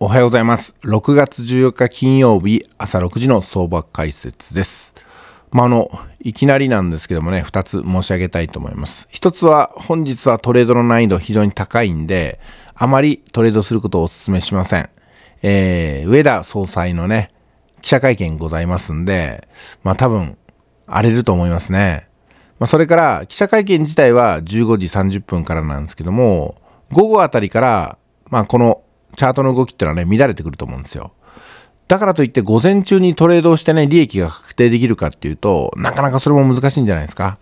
おはようございます。6月14日金曜日朝6時の相場解説です。まあ、あの、いきなりなんですけどもね、2つ申し上げたいと思います。1つは本日はトレードの難易度非常に高いんで、あまりトレードすることをお勧めしません。えー、上田総裁のね、記者会見ございますんで、まあ多分荒れると思いますね。まあ、それから記者会見自体は15時30分からなんですけども、午後あたりから、まあこのチャートの動きっていうのはね、乱れてくると思うんですよ。だからといって午前中にトレードをしてね、利益が確定できるかっていうと、なかなかそれも難しいんじゃないですか。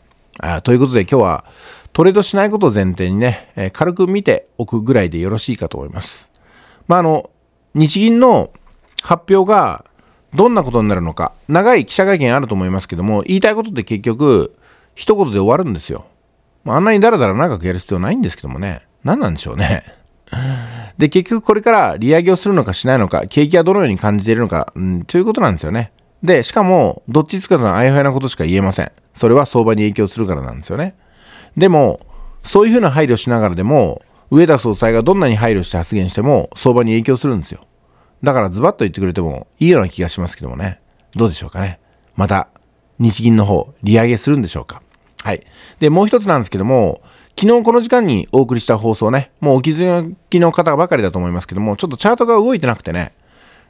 ということで今日はトレードしないことを前提にね、えー、軽く見ておくぐらいでよろしいかと思います。まあ、あの、日銀の発表がどんなことになるのか、長い記者会見あると思いますけども、言いたいことって結局、一言で終わるんですよ。まあ、あんなにだらだら長くやる必要ないんですけどもね、何なんでしょうね。で、結局これから利上げをするのかしないのか、景気はどのように感じているのか、うん、ということなんですよね。で、しかも、どっちつかずのあやふやなことしか言えません。それは相場に影響するからなんですよね。でも、そういうふうな配慮しながらでも、上田総裁がどんなに配慮して発言しても、相場に影響するんですよ。だからズバッと言ってくれてもいいような気がしますけどもね。どうでしょうかね。また、日銀の方、利上げするんでしょうか。はい。で、もう一つなんですけども、昨日この時間にお送りした放送ね、もうお気づきの方ばかりだと思いますけども、ちょっとチャートが動いてなくてね、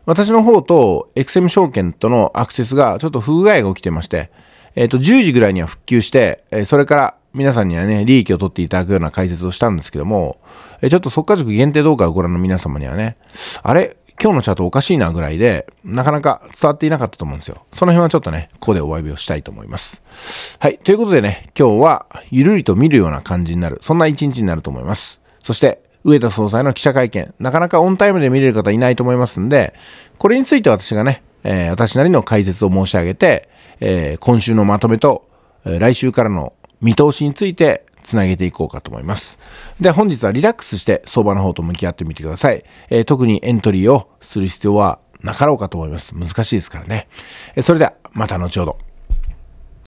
私の方と XM 証券とのアクセスがちょっと不具合が起きてまして、えっ、ー、と、10時ぐらいには復旧して、えそれから皆さんにはね、利益を取っていただくような解説をしたんですけども、えちょっと即可塾限定動画をご覧の皆様にはね、あれ今日のチャートおかしいなぐらいで、なかなか伝わっていなかったと思うんですよ。その辺はちょっとね、ここでお詫びをしたいと思います。はい。ということでね、今日はゆるりと見るような感じになる、そんな一日になると思います。そして、植田総裁の記者会見、なかなかオンタイムで見れる方いないと思いますんで、これについて私がね、えー、私なりの解説を申し上げて、えー、今週のまとめと、え来週からの見通しについてつなげていこうかと思います。で本日はリラックスして相場の方と向き合ってみてください。えー、特にエントリーをする必要はなかろうかと思います。難しいですからね。えー、それではまた後ほど。